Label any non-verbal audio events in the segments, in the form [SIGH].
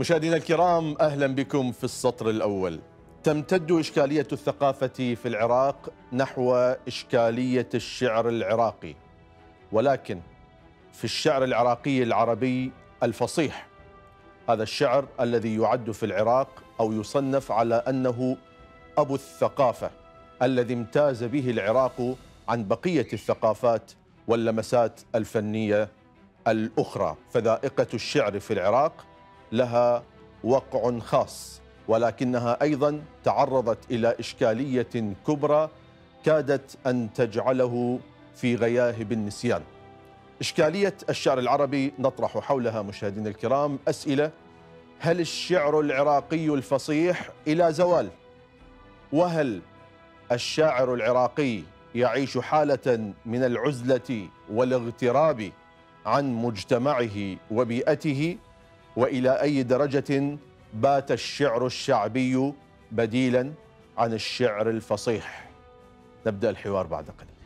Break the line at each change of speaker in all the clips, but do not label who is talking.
مشاهدينا الكرام اهلا بكم في السطر الاول. تمتد اشكاليه الثقافه في العراق نحو اشكاليه الشعر العراقي. ولكن في الشعر العراقي العربي الفصيح هذا الشعر الذي يعد في العراق او يصنف على انه ابو الثقافه الذي امتاز به العراق عن بقيه الثقافات واللمسات الفنيه الاخرى، فذائقه الشعر في العراق لها وقع خاص ولكنها ايضا تعرضت الى اشكاليه كبرى كادت ان تجعله في غياهب النسيان. اشكاليه الشعر العربي نطرح حولها مشاهدينا الكرام اسئله هل الشعر العراقي الفصيح الى زوال؟ وهل الشاعر العراقي يعيش حاله من العزله والاغتراب عن مجتمعه وبيئته؟ والى اي درجه بات الشعر الشعبي بديلا عن الشعر الفصيح نبدا الحوار بعد قليل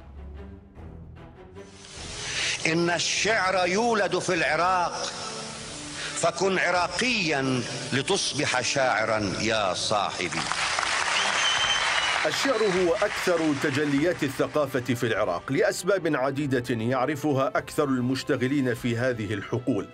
ان الشعر يولد في العراق فكن عراقيا لتصبح شاعرا يا صاحبي
الشعر هو اكثر تجليات الثقافه في العراق لاسباب عديده يعرفها اكثر المشتغلين في هذه الحقول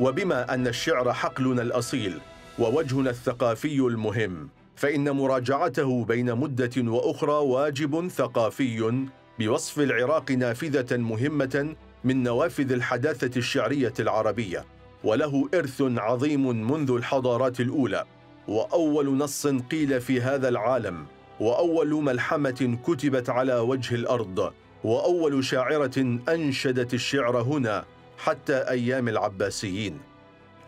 وبما أن الشعر حقلنا الأصيل ووجهنا الثقافي المهم فإن مراجعته بين مدة وأخرى واجب ثقافي بوصف العراق نافذة مهمة من نوافذ الحداثة الشعرية العربية وله إرث عظيم منذ الحضارات الأولى وأول نص قيل في هذا العالم وأول ملحمة كتبت على وجه الأرض وأول شاعرة أنشدت الشعر هنا حتى أيام العباسيين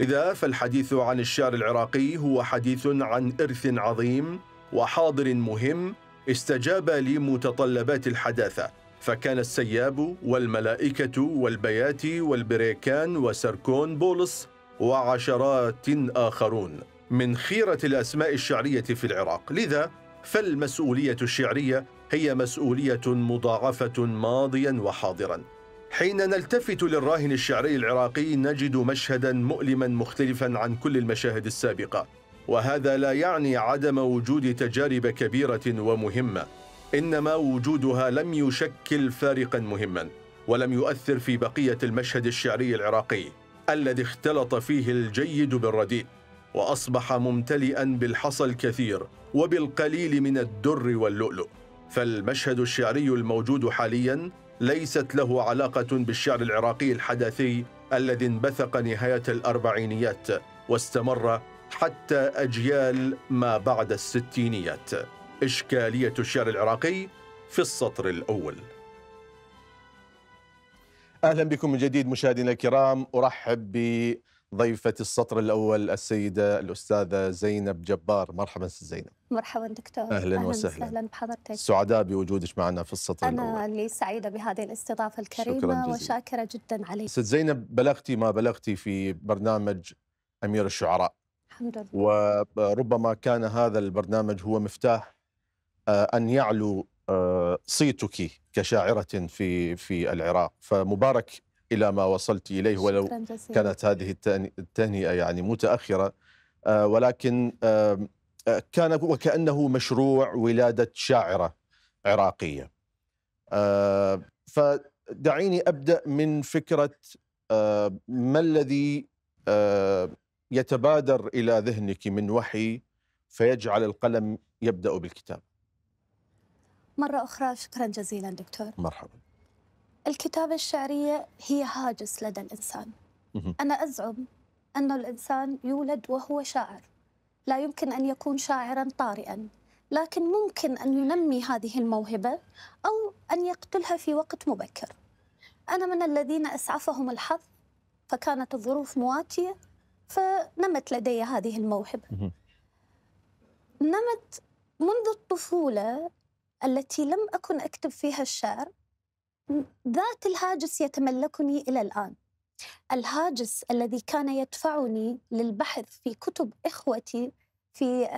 إذا فالحديث عن الشعر العراقي هو حديث عن إرث عظيم وحاضر مهم استجاب لمتطلبات الحداثة فكان السياب والملائكة والبياتي والبريكان وسركون بولس وعشرات آخرون من خيرة الأسماء الشعرية في العراق لذا فالمسؤولية الشعرية هي مسؤولية مضاعفة ماضيا وحاضرا حين نلتفت للراهن الشعري العراقي نجد مشهدا مؤلما مختلفا عن كل المشاهد السابقه وهذا لا يعني عدم وجود تجارب كبيره ومهمه انما وجودها لم يشكل فارقا مهما ولم يؤثر في بقيه المشهد الشعري العراقي الذي اختلط فيه الجيد بالرديء واصبح ممتلئا بالحصى الكثير وبالقليل من الدر واللؤلؤ فالمشهد الشعري الموجود حاليا ليست له علاقة بالشعر العراقي الحداثي الذي انبثق نهاية الأربعينيات واستمر حتى أجيال ما بعد الستينيات إشكالية الشعر العراقي في السطر الأول أهلا بكم من جديد مشاهدينا الكرام أرحب ب ضيفة السطر الأول السيدة الأستاذة زينب جبار مرحبا زينب
مرحبا دكتور أهلا, أهلا وسهلا أهلا بحضرتك
سعداء بوجودك معنا في السطر أنا الأول
أنا اللي سعيدة بهذه الاستضافة الكريمة وشاكرة جدا عليك ست
زينب بلغتي ما بلغتي في برنامج أمير الشعراء الحمد لله وربما كان هذا البرنامج هو مفتاح آه، أن يعلو آه، صيتك كشاعرة في في العراق فمبارك إلى ما وصلت إليه ولو كانت هذه التهنئة يعني متأخرة آه، ولكن آه، آه، كان وكأنه مشروع ولادة شاعرة عراقية فدعيني أبدأ من فكرة ما الذي يتبادر إلى ذهنك من وحي فيجعل القلم يبدأ بالكتاب
مرة أخرى شكرا جزيلا دكتور مرحبا الكتابة الشعرية هي هاجس لدى الإنسان أنا أزعم أن الإنسان يولد وهو شاعر لا يمكن أن يكون شاعرا طارئا لكن ممكن أن ينمي هذه الموهبة أو أن يقتلها في وقت مبكر أنا من الذين أسعفهم الحظ فكانت الظروف مواتية فنمت لدي هذه الموهبة نمت منذ الطفولة التي لم أكن أكتب فيها الشعر ذات الهاجس يتملكني الى الان الهاجس الذي كان يدفعني للبحث في كتب اخوتي في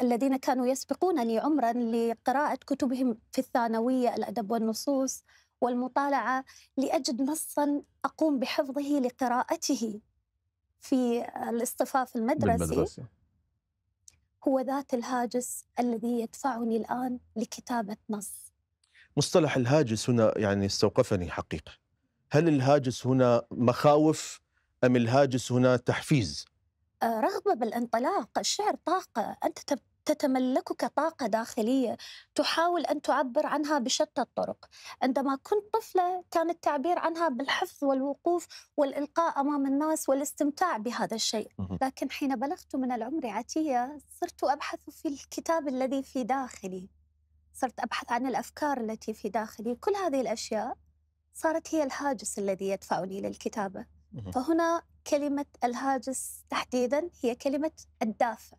الذين كانوا يسبقونني عمرا لقراءه كتبهم في الثانويه الادب والنصوص والمطالعه لاجد نصا اقوم بحفظه لقراءته في الاصطفاف المدرسي بالمدرسة. هو ذات الهاجس الذي يدفعني الان لكتابه نص
مصطلح الهاجس هنا يعني استوقفني حقيقه هل الهاجس هنا مخاوف ام الهاجس هنا تحفيز
آه، رغبه بالانطلاق الشعر طاقه انت تتملكك طاقة داخلية تحاول أن تعبر عنها بشتى الطرق عندما كنت طفلة كان التعبير عنها بالحفظ والوقوف والإلقاء أمام الناس والاستمتاع بهذا الشيء لكن حين بلغت من العمر عتية صرت أبحث في الكتاب الذي في داخلي صرت أبحث عن الأفكار التي في داخلي كل هذه الأشياء صارت هي الهاجس الذي يدفعني للكتابة فهنا كلمة الهاجس تحديدا هي كلمة الدافع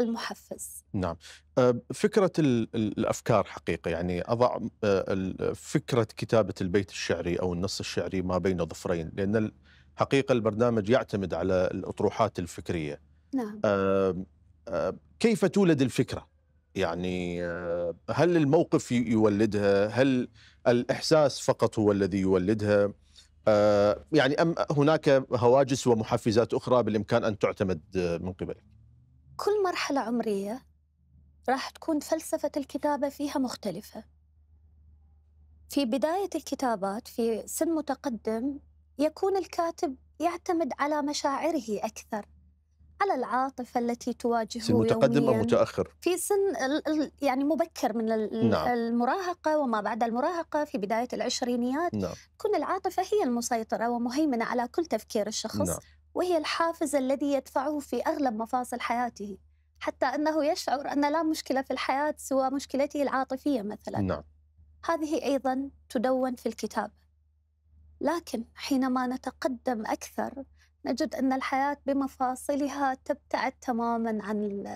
المحفز
نعم أه، فكرة الأفكار حقيقة يعني أضع أه، فكرة كتابة البيت الشعري أو النص الشعري ما بين ظفرين لأن حقيقة البرنامج يعتمد على الأطروحات الفكرية نعم أه، كيف تولد الفكرة يعني آه، هل الموقف يولدها هل الإحساس فقط هو الذي يولدها آه، يعني أم هناك هواجس ومحفزات أخرى بالإمكان أن تعتمد آه، من قبلك
كل مرحلة عمرية راح تكون فلسفة الكتابة فيها مختلفة في بداية الكتابات في سن متقدم يكون الكاتب يعتمد على مشاعره أكثر على العاطفة التي تواجهه متقدم أو متأخر في سن يعني مبكر من نعم. المراهقة وما بعد المراهقة في بداية العشرينيات نعم. تكون العاطفة هي المسيطرة ومهيمنة على كل تفكير الشخص نعم. وهي الحافز الذي يدفعه في أغلب مفاصل حياته حتى أنه يشعر أن لا مشكلة في الحياة سوى مشكلته العاطفية مثلا نعم. هذه أيضا تدون في الكتاب لكن حينما نتقدم أكثر نجد أن الحياة بمفاصلها تبتعد تماما عن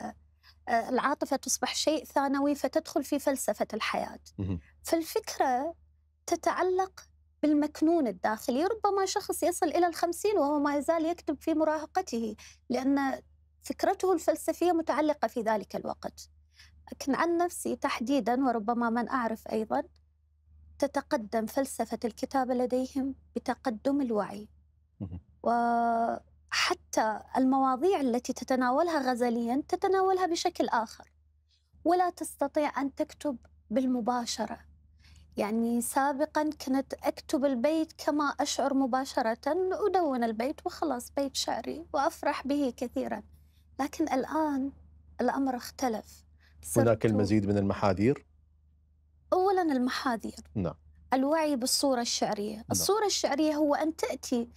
آه، العاطفة تصبح شيء ثانوي فتدخل في فلسفة الحياة فالفكرة تتعلق بالمكنون الداخلي ربما شخص يصل إلى الخمسين وهو ما يزال يكتب في مراهقته لأن فكرته الفلسفية متعلقة في ذلك الوقت لكن عن نفسي تحديدا وربما من أعرف أيضا تتقدم فلسفة الكتابة لديهم بتقدم الوعي وحتى المواضيع التي تتناولها غزليا تتناولها بشكل آخر ولا تستطيع أن تكتب بالمباشرة يعني سابقا كنت أكتب البيت كما أشعر مباشرة أدون البيت وخلاص بيت شعري وأفرح به كثيرا لكن الآن الأمر اختلف
هناك المزيد من المحاذير؟
أولا المحاذير نعم الوعي بالصورة الشعرية نعم. الصورة الشعرية هو أن تأتي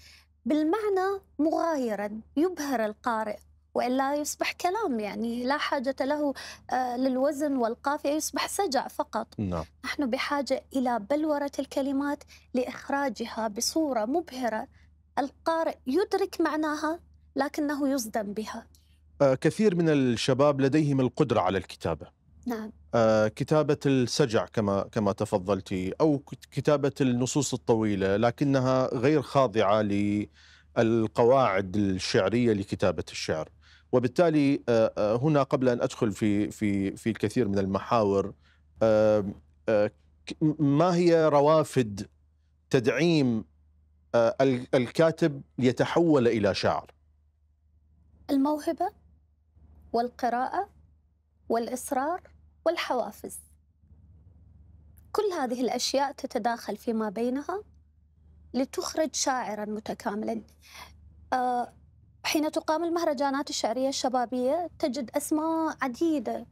بالمعنى مغايرا يبهر القارئ والا يصبح كلام يعني لا حاجه له آه، للوزن والقافيه يصبح سجع فقط نعم. نحن بحاجه الى بلوره الكلمات لاخراجها بصوره مبهره القارئ يدرك معناها لكنه يصدم بها
آه، كثير من الشباب لديهم القدره على الكتابه نعم آه، كتابه السجع كما كما تفضلتي او كتابه النصوص الطويله لكنها غير خاضعه القواعد الشعريه لكتابه الشعر وبالتالي آه، آه، هنا قبل ان ادخل في في في الكثير من المحاور آه، ما هي روافد تدعيم الكاتب ليتحول الى شاعر
الموهبه والقراءه والاصرار والحوافز كل هذه الاشياء تتداخل فيما بينها لتخرج شاعرا متكاملا آه، حين تقام المهرجانات الشعرية الشبابية تجد أسماء عديدة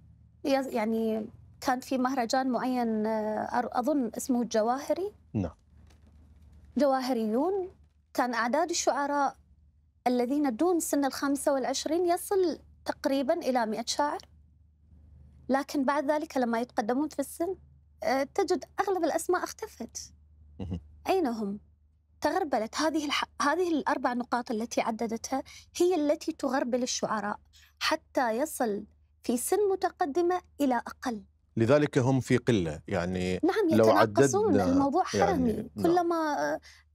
يعني كان في مهرجان معين آه، أظن اسمه الجواهري نعم جواهريون كان أعداد الشعراء الذين دون سن الخامسة والعشرين يصل تقريبا إلى مئة شاعر لكن بعد ذلك لما يتقدمون في السن آه، تجد أغلب الأسماء اختفت أين هم؟ تغربلت هذه الح... هذه الاربع نقاط التي عددتها هي التي تغربل الشعراء حتى يصل في سن متقدمه الى اقل
لذلك هم في قله يعني نعم لو عددنا الموضوع حرمي يعني
نعم. كلما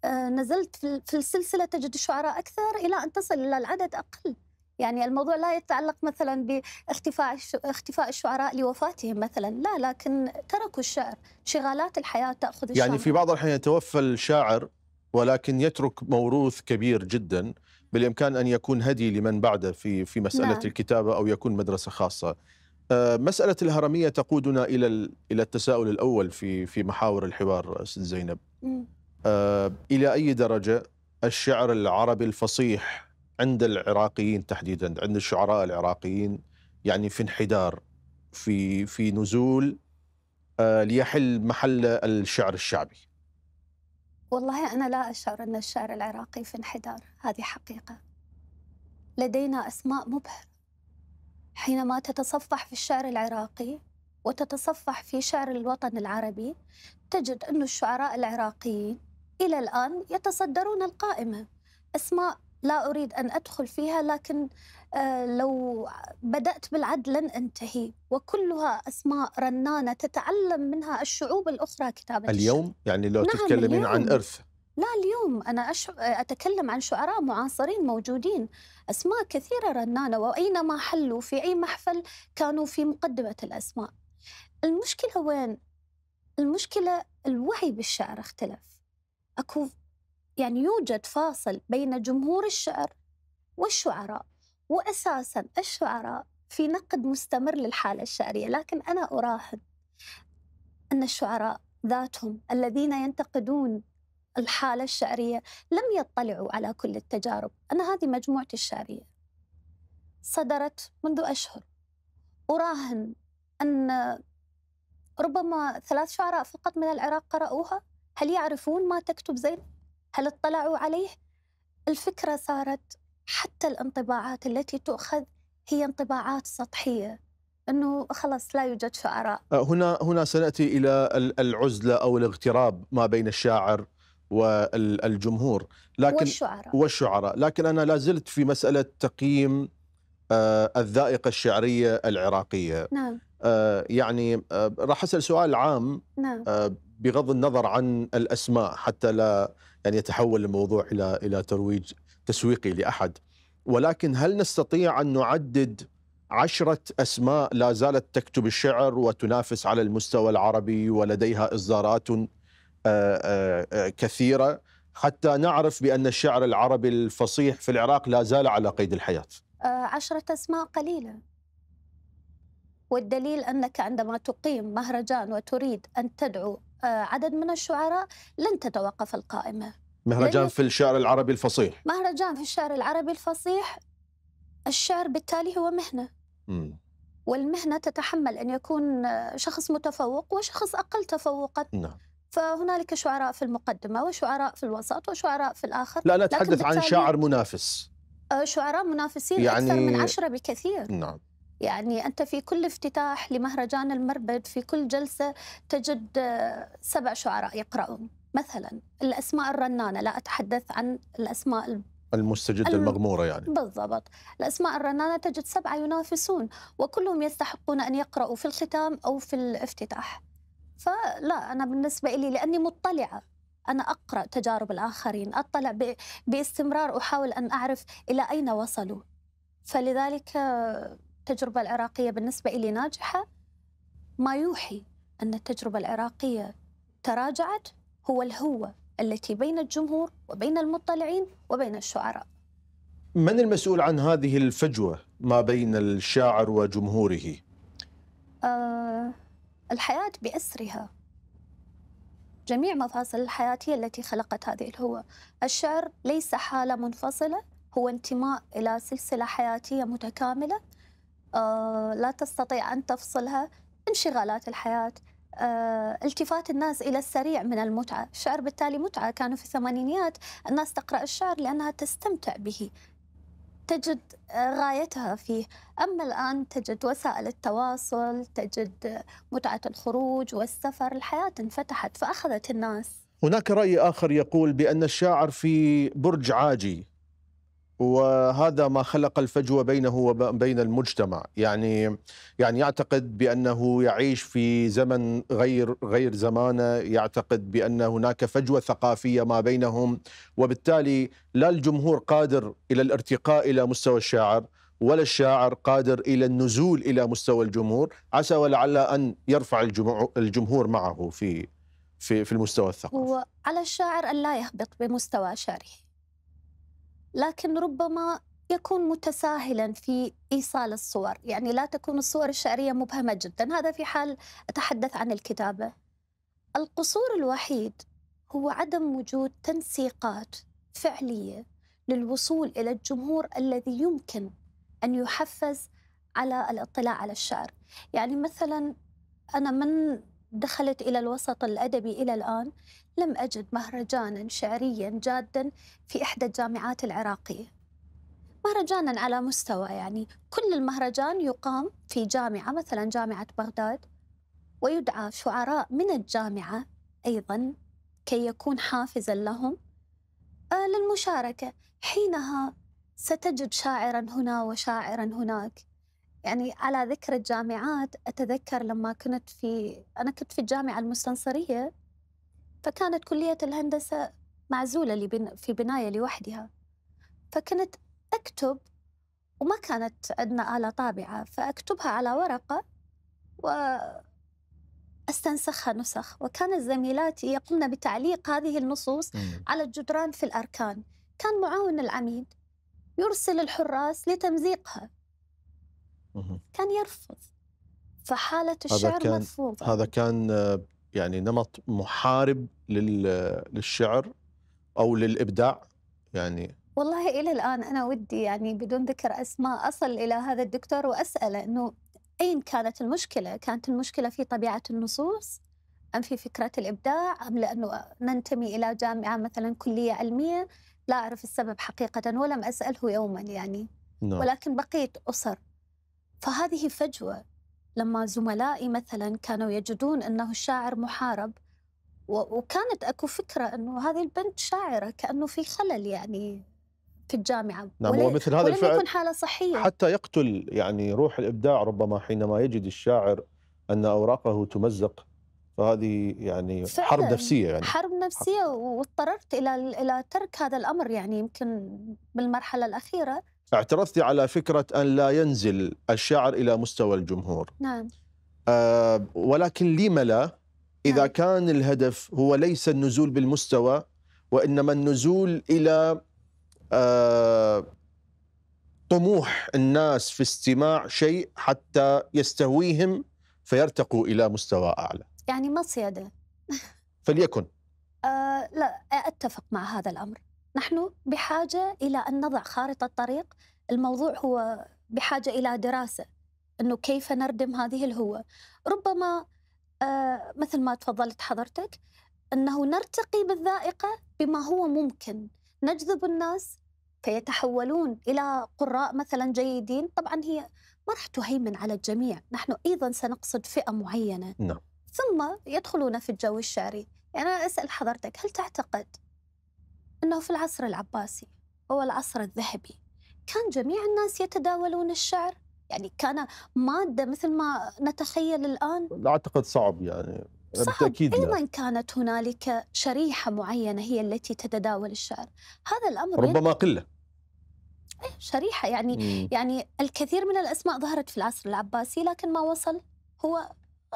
نعم. نزلت في السلسله تجد الشعراء اكثر الى ان تصل الى العدد اقل يعني الموضوع لا يتعلق مثلا باختفاء اختفاء الشعراء لوفاتهم مثلا لا لكن تركوا الشعر شغالات الحياه تاخذ الشعر يعني في بعض
الاحيان يتوفى الشاعر ولكن يترك موروث كبير جدا بالإمكان أن يكون هدي لمن بعده في في مسألة نعم. الكتابة أو يكون مدرسة خاصة آه، مسألة الهرمية تقودنا إلى إلى التساؤل الأول في في محاور الحوار أستاذ زينب آه، إلى أي درجة الشعر العربي الفصيح عند العراقيين تحديدا عند الشعراء العراقيين يعني في انحدار في في نزول آه، ليحل محل الشعر الشعبي
والله أنا لا أشعر أن الشعر العراقي في انحدار هذه حقيقة لدينا أسماء مبهرة حينما تتصفح في الشعر العراقي وتتصفح في شعر الوطن العربي تجد أن الشعراء العراقيين إلى الآن يتصدرون القائمة أسماء لا أريد أن أدخل فيها لكن آه، لو بدأت بالعد لن أنتهي وكلها أسماء رنانة تتعلم منها الشعوب الأخرى كتابة اليوم
يعني لو نعم تتكلمين اليوم. عن إرث
لا اليوم أنا أش... أتكلم عن شعراء معاصرين موجودين أسماء كثيرة رنانة وأينما حلوا في أي محفل كانوا في مقدمة الأسماء المشكلة وين؟ المشكلة الوعي بالشعر اختلف أكو يعني يوجد فاصل بين جمهور الشعر والشعراء وأساسا الشعراء في نقد مستمر للحالة الشعرية لكن أنا أراهن أن الشعراء ذاتهم الذين ينتقدون الحالة الشعرية لم يطلعوا على كل التجارب أنا هذه مجموعتي الشعرية صدرت منذ أشهر أراهن أن ربما ثلاث شعراء فقط من العراق قرأوها هل يعرفون ما تكتب زين؟ هل اطلعوا عليه؟ الفكرة صارت حتى الانطباعات التي تؤخذ هي انطباعات سطحيه انه خلاص لا يوجد شعراء
أه، هنا هنا سناتي الى العزله او الاغتراب ما بين الشاعر والجمهور لكن والشعراء والشعراء لكن انا لا زلت في مساله تقييم أه، الذائقه الشعريه العراقيه نعم أه، يعني راح اسال سؤال عام نعم بغض النظر عن الاسماء حتى لا يعني يتحول الموضوع الى الى ترويج تسويقي لاحد ولكن هل نستطيع ان نعدد عشرة أسماء لا زالت تكتب الشعر وتنافس على المستوى العربي ولديها إصدارات آه، آه، آه، كثيرة حتى نعرف بأن الشعر العربي الفصيح في العراق لا زال على قيد الحياة
عشرة أسماء قليلة والدليل أنك عندما تقيم مهرجان وتريد أن تدعو عدد من الشعراء لن تتوقف القائمة
مهرجان في الشعر العربي الفصيح
مهرجان في الشعر العربي الفصيح الشعر بالتالي هو مهنة م. والمهنة تتحمل أن يكون شخص متفوق وشخص أقل تفوقا نعم. فهنالك شعراء في المقدمة وشعراء في الوسط وشعراء في الآخر لا نتحدث عن شاعر
منافس
آه، شعراء منافسين يعني أكثر من عشرة بكثير نعم يعني أنت في كل افتتاح لمهرجان المربد في كل جلسة تجد آه، سبع شعراء يقرأون مثلا الأسماء الرنانة لا أتحدث عن الأسماء
المستجدة الم... المغمورة يعني
بالضبط الأسماء الرنانة تجد سبعة ينافسون وكلهم يستحقون أن يقرأوا في الختام أو في الافتتاح فلا أنا بالنسبة لي لأني مطلعة أنا أقرأ تجارب الآخرين أطلع ب... باستمرار أحاول أن أعرف إلى أين وصلوا فلذلك آه، التجربة العراقية بالنسبة إلي ناجحة ما يوحي أن التجربة العراقية تراجعت هو الهوة التي بين الجمهور وبين المطلعين وبين الشعراء
من المسؤول عن هذه الفجوة ما بين الشاعر وجمهوره؟
أه الحياة بأسرها جميع مفاصل الحياة هي التي خلقت هذه الهوة الشعر ليس حالة منفصلة هو انتماء إلى سلسلة حياتية متكاملة آه، لا تستطيع أن تفصلها انشغالات الحياة آه، التفات الناس إلى السريع من المتعة الشعر بالتالي متعة كانوا في الثمانينيات الناس تقرأ الشعر لأنها تستمتع به تجد آه، غايتها فيه أما الآن تجد وسائل التواصل تجد متعة الخروج والسفر الحياة انفتحت فأخذت الناس
هناك رأي آخر يقول بأن الشاعر في برج عاجي وهذا ما خلق الفجوة بينه وبين المجتمع يعني يعني يعتقد بأنه يعيش في زمن غير غير زمانه يعتقد بأن هناك فجوة ثقافية ما بينهم وبالتالي لا الجمهور قادر إلى الارتقاء إلى مستوى الشاعر ولا الشاعر قادر إلى النزول إلى مستوى الجمهور عسى ولعل أن يرفع الجمهور معه في في في المستوى الثقافي
وعلى الشاعر أن لا يهبط بمستوى شعره لكن ربما يكون متساهلا في ايصال الصور، يعني لا تكون الصور الشعريه مبهمه جدا، هذا في حال اتحدث عن الكتابه. القصور الوحيد هو عدم وجود تنسيقات فعليه للوصول الى الجمهور الذي يمكن ان يحفز على الاطلاع على الشعر، يعني مثلا انا من دخلت إلى الوسط الأدبي إلى الآن لم أجد مهرجانا شعريا جادا في إحدى الجامعات العراقية مهرجانا على مستوى يعني كل المهرجان يقام في جامعة مثلا جامعة بغداد ويدعى شعراء من الجامعة أيضا كي يكون حافزا لهم آه، للمشاركة حينها ستجد شاعرا هنا وشاعرا هناك يعني على ذكر الجامعات أتذكر لما كنت في أنا كنت في الجامعة المستنصرية فكانت كلية الهندسة معزولة في بناية لوحدها فكنت أكتب وما كانت عندنا آلة طابعة فأكتبها على ورقة وأستنسخها نسخ وكانت زميلاتي يقمن بتعليق هذه النصوص مم. على الجدران في الأركان كان معاون العميد يرسل الحراس لتمزيقها كان يرفض فحالة الشعر هذا كان مرفوضة هذا
كان آه، يعني نمط محارب للشعر أو للإبداع يعني
والله إلى الآن أنا ودي يعني بدون ذكر أسماء أصل إلى هذا الدكتور وأسأله أنه أين كانت المشكلة؟ كانت المشكلة في طبيعة النصوص؟ أم في فكرة الإبداع؟ أم لأنه ننتمي إلى جامعة مثلا كلية علمية؟ لا أعرف السبب حقيقة ولم أسأله يوما يعني نعم. ولكن بقيت أصر فهذه فجوة لما زملائي مثلا كانوا يجدون أنه الشاعر محارب وكانت أكو فكرة أنه هذه البنت شاعرة كأنه في خلل يعني في الجامعة نعم ولي ومثل هذا الفعل يكون حالة صحية
حتى يقتل يعني روح الإبداع ربما حينما يجد الشاعر أن أوراقه تمزق فهذه يعني حرب نفسيه يعني حرب
نفسيه واضطررت الى الى ترك هذا الامر يعني يمكن بالمرحله الاخيره
اعترضت على فكرة أن لا ينزل الشعر إلى مستوى الجمهور نعم آه ولكن لم لا إذا نعم. كان الهدف هو ليس النزول بالمستوى وإنما النزول إلى آه طموح الناس في استماع شيء حتى يستهويهم فيرتقوا إلى مستوى أعلى
يعني ما صيادة فليكن آه لا أتفق مع هذا الأمر نحن بحاجه الى ان نضع خارطه طريق الموضوع هو بحاجه الى دراسه انه كيف نردم هذه الهوه ربما آه مثل ما تفضلت حضرتك انه نرتقي بالذائقه بما هو ممكن نجذب الناس فيتحولون الى قراء مثلا جيدين طبعا هي ما راح تهيمن على الجميع نحن ايضا سنقصد فئه معينه نعم. ثم يدخلون في الجو الشعري يعني انا اسال حضرتك هل تعتقد أنه في العصر العباسي هو العصر الذهبي كان جميع الناس يتداولون الشعر يعني كان مادة مثل ما نتخيل الآن لا
أعتقد صعب يعني صعب أكيد أيضا
يعني. كانت هنالك شريحة معينة هي التي تتداول الشعر هذا الأمر ربما يعني قلة إيه، شريحة يعني مم. يعني الكثير من الأسماء ظهرت في العصر العباسي لكن ما وصل هو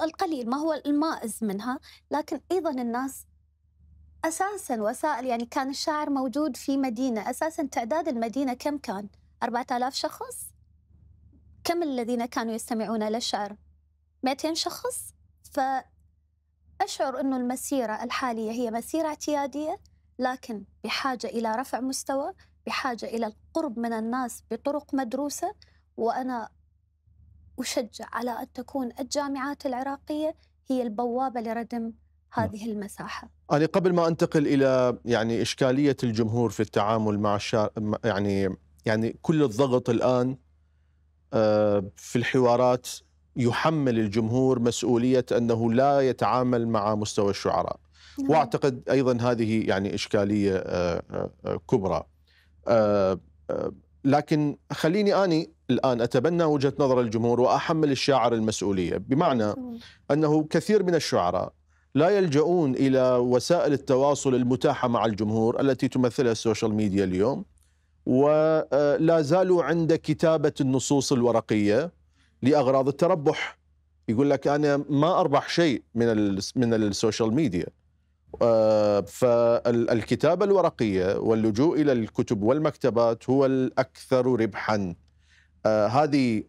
القليل ما هو المائز منها لكن أيضا الناس اساسا وسائل يعني كان الشاعر موجود في مدينه اساسا تعداد المدينه كم كان 4000 شخص كم الذين كانوا يستمعون للشعر 200 شخص فاشعر انه المسيره الحاليه هي مسيره اعتياديه لكن بحاجه الى رفع مستوى بحاجه الى القرب من الناس بطرق مدروسه وانا اشجع على ان تكون الجامعات العراقيه هي البوابه لردم نعم. هذه المساحه
أنا قبل ما أنتقل إلى يعني إشكالية الجمهور في التعامل مع الشارع يعني يعني كل الضغط الآن آه، في الحوارات يحمل الجمهور مسؤولية أنه لا يتعامل مع مستوى الشعراء نعم. وأعتقد أيضا هذه يعني إشكالية آه، آه، كبرى لكن خليني أني الآن أتبنى وجهة نظر الجمهور وأحمل الشاعر المسؤولية بمعنى أنه كثير من الشعراء لا يلجؤون الى وسائل التواصل المتاحه مع الجمهور التي تمثلها السوشيال ميديا اليوم ولا آه، زالوا عند كتابه النصوص الورقيه لاغراض التربح يقول لك انا ما اربح شيء من من السوشيال ميديا آه، فالكتابه الورقيه واللجوء الى الكتب والمكتبات هو الاكثر ربحا آه، هذه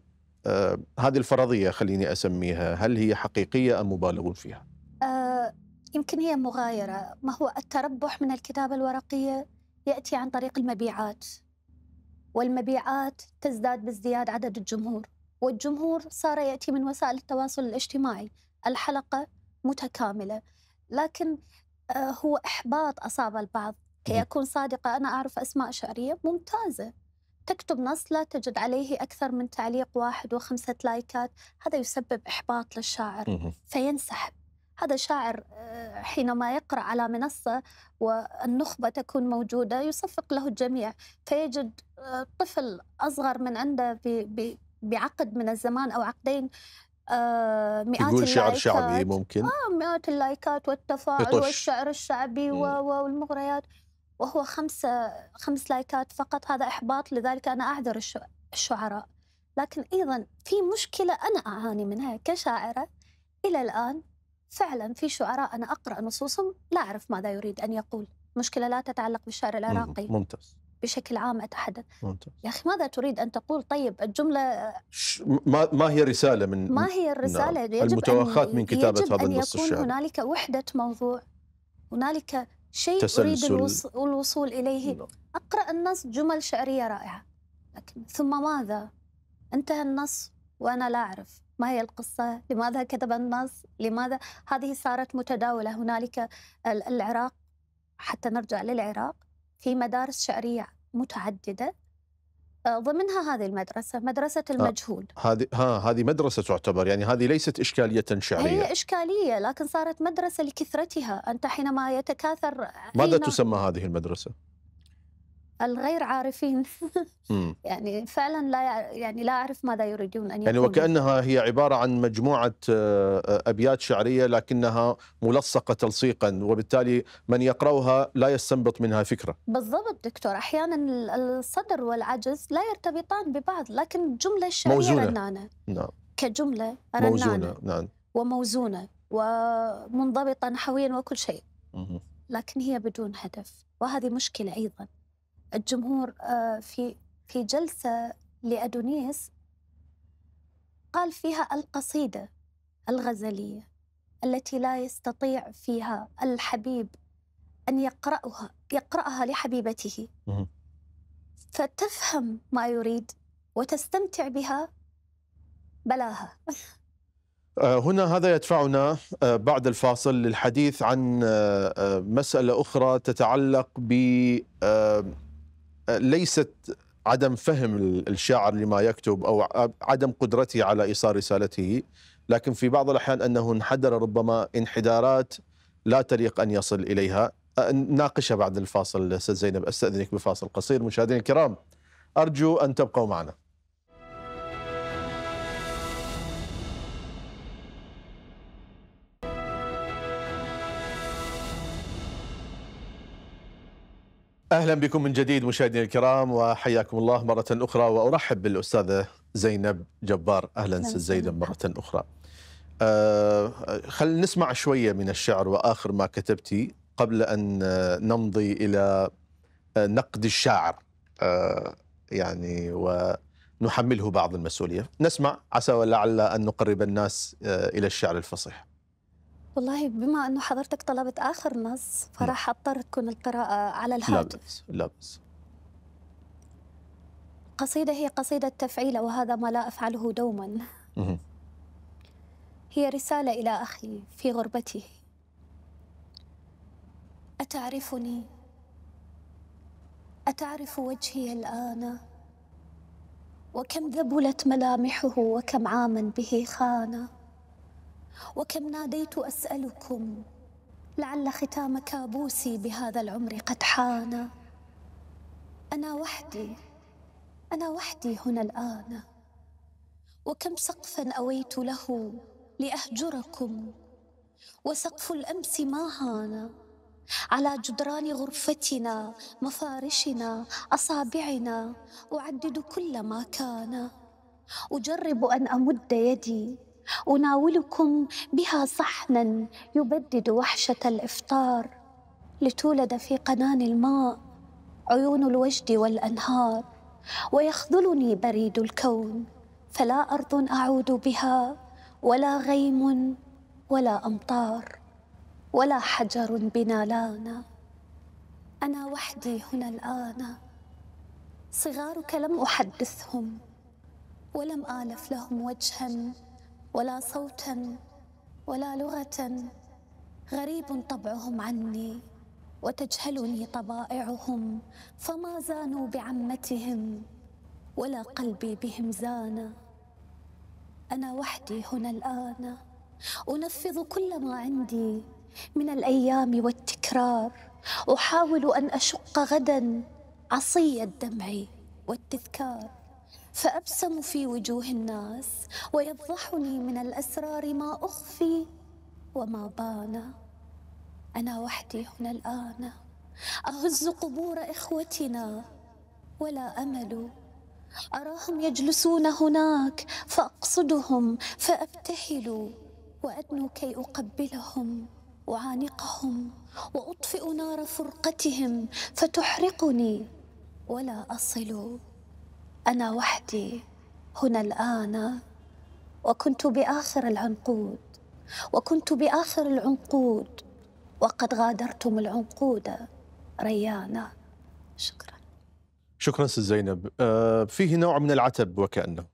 هذه الفرضيه خليني اسميها هل هي حقيقيه ام مبالغ فيها؟
يمكن هي مغايرة ما هو التربح من الكتابة الورقية يأتي عن طريق المبيعات والمبيعات تزداد بازدياد عدد الجمهور والجمهور صار يأتي من وسائل التواصل الاجتماعي الحلقة متكاملة لكن آه، هو إحباط أصاب البعض كي أكون صادقة أنا أعرف أسماء شعرية ممتازة تكتب نص لا تجد عليه أكثر من تعليق واحد وخمسة لايكات هذا يسبب إحباط للشاعر فينسحب هذا شاعر آه، حينما يقرأ على منصة والنخبة تكون موجودة يصفق له الجميع فيجد آه، طفل أصغر من عنده بعقد من الزمان أو عقدين آه، مئات تقول شعر شعبي ممكن آه مئات اللايكات والتفاعل يطش. والشعر الشعبي والمغريات وهو خمسة خمس لايكات فقط هذا إحباط لذلك أنا أعذر الشعراء لكن أيضا في مشكلة أنا أعاني منها كشاعرة إلى الآن فعلا في شعراء أنا أقرأ نصوصهم لا أعرف ماذا يريد أن يقول مشكلة لا تتعلق بالشعر العراقي ممتاز بشكل عام أتحدث ممتاز. يا أخي ماذا تريد أن تقول طيب الجملة
ما, ما هي رسالة من ما هي نعم، الرسالة نعم. يجب المتوخات أن من كتابة يجب هذا النص أن يكون الشعر. هنالك
وحدة موضوع هنالك شيء تسلسل. أريد الوصول إليه نعم. أقرأ النص جمل شعرية رائعة لكن ثم ماذا انتهى النص وأنا لا أعرف ما هي القصة لماذا كتب النص لماذا هذه صارت متداولة هنالك العراق حتى نرجع للعراق في مدارس شعرية متعددة آه، ضمنها هذه المدرسة مدرسة آه، المجهول
هذه ها هذه مدرسة تعتبر يعني هذه ليست إشكالية شعرية هي
إشكالية لكن صارت مدرسة لكثرتها أنت حينما يتكاثر
ماذا تسمى هذه المدرسة؟
الغير عارفين [LAUGHS] يعني فعلا لا يعني لا اعرف ماذا يريدون ان يعني وكانها
هي عباره عن مجموعه آه، آه، ابيات شعريه لكنها ملصقه تلصيقا وبالتالي من يقراها لا يستنبط منها فكره
بالضبط دكتور احيانا الصدر والعجز لا يرتبطان ببعض لكن الجمله الشعريه موزونة. رنانه نعم كجمله رنانه موزونه نعم وموزونه ومنضبطه نحويا وكل شيء لكن هي بدون هدف وهذه مشكله ايضا الجمهور آه، في في جلسة لأدونيس قال فيها القصيدة الغزلية التي لا يستطيع فيها الحبيب أن يقرأها يقرأها لحبيبته فتفهم ما يريد وتستمتع بها بلاها
[LAUGHS] آه، هنا هذا يدفعنا آه، بعد الفاصل للحديث عن مسألة أخرى تتعلق ب ليست عدم فهم الشاعر لما يكتب او عدم قدرته على ايصال رسالته لكن في بعض الاحيان انه انحدر ربما انحدارات لا تليق ان يصل اليها ناقشها بعد الفاصل استاذ زينب استاذنك بفاصل قصير مشاهدينا الكرام ارجو ان تبقوا معنا اهلا بكم من جديد مشاهدينا الكرام وحياكم الله مره اخرى وارحب بالاستاذه زينب جبار اهلا ست زينب مره اخرى. أه خل نسمع شويه من الشعر واخر ما كتبتي قبل ان آه، نمضي الى آه، نقد الشاعر أه يعني ونحمله بعض المسؤوليه، نسمع عسى ولعل ان نقرب الناس آه، الى الشعر الفصيح.
والله بما انه حضرتك طلبت اخر نص فراح نعم. اضطر تكون القراءه على الهاتف
لا بأس لا بأس
قصيده هي قصيده تفعيله وهذا ما لا افعله دوما هي رساله الى اخي في غربته اتعرفني اتعرف وجهي الان وكم ذبلت ملامحه وكم عاما به خانه وكم ناديت أسألكم لعل ختام كابوسي بهذا العمر قد حان أنا وحدي أنا وحدي هنا الآن وكم سقفا أويت له لأهجركم وسقف الأمس ما هان على جدران غرفتنا مفارشنا أصابعنا أعدد كل ما كان أجرب أن أمد يدي أناولكم بها صحنا يبدد وحشة الإفطار لتولد في قنان الماء عيون الوجد والأنهار ويخذلني بريد الكون فلا أرض أعود بها ولا غيم ولا أمطار ولا حجر بنا لانا أنا وحدي هنا الآن صغارك لم أحدثهم ولم آلف لهم وجها ولا صوتا ولا لغه غريب طبعهم عني وتجهلني طبائعهم فما زانوا بعمتهم ولا قلبي بهم زان انا وحدي هنا الان انفذ كل ما عندي من الايام والتكرار احاول ان اشق غدا عصي الدمع والتذكار فأبسم في وجوه الناس ويفضحني من الأسرار ما أخفي وما بان أنا وحدي هنا الآن أهز قبور إخوتنا ولا أمل أراهم يجلسون هناك فأقصدهم فأبتهل وأدنو كي أقبلهم وعانقهم وأطفئ نار فرقتهم فتحرقني ولا أصل انا وحدي هنا الان وكنت باخر العنقود وكنت باخر العنقود وقد غادرتم العنقود ريانا شكرا
شكرا سيد زينب آه، فيه نوع من العتب وكأنه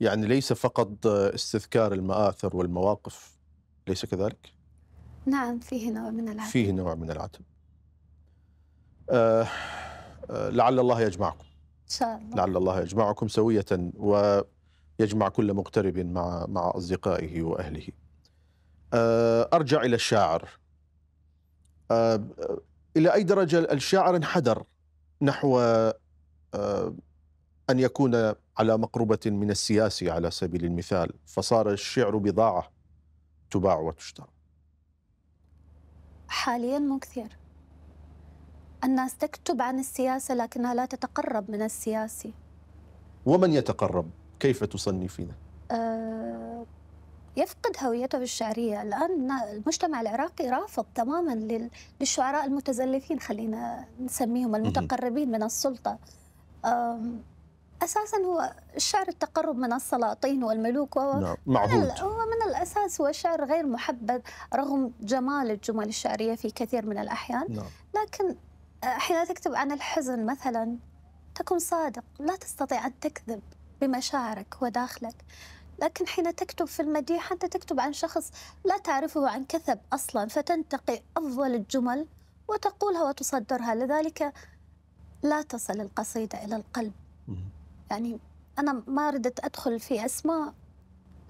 يعني ليس فقط استذكار المآثر والمواقف ليس كذلك؟
نعم فيه نوع من العتب
فيه نوع من العتب آه، آه، لعل الله يجمعكم شاء الله لعل الله يجمعكم سوية ويجمع كل مغترب مع مع أصدقائه وأهله آه، أرجع إلى الشاعر آه، إلى أي درجة الشاعر انحدر نحو آه، أن يكون على مقربة من السياسي على سبيل المثال فصار الشعر بضاعة تباع وتشترى
حاليا مو كثير الناس تكتب عن السياسة لكنها لا تتقرب من السياسي
ومن يتقرب؟ كيف تصنفينه؟
أه يفقد هويته الشعرية الآن المجتمع العراقي رافض تماما للشعراء المتزلفين خلينا نسميهم المتقربين من السلطة أساسا هو الشعر التقرب من السلاطين والملوك وهو نعم. معهود هو من الأساس هو شعر غير محبذ رغم جمال الجمل الشعرية في كثير من الأحيان نعم. لكن حين تكتب عن الحزن مثلا تكون صادق لا تستطيع أن تكذب بمشاعرك وداخلك لكن حين تكتب في المديح أنت تكتب عن شخص لا تعرفه عن كثب أصلا فتنتقي أفضل الجمل وتقولها وتصدرها لذلك لا تصل القصيدة إلى القلب يعني أنا ما ردت أدخل في أسماء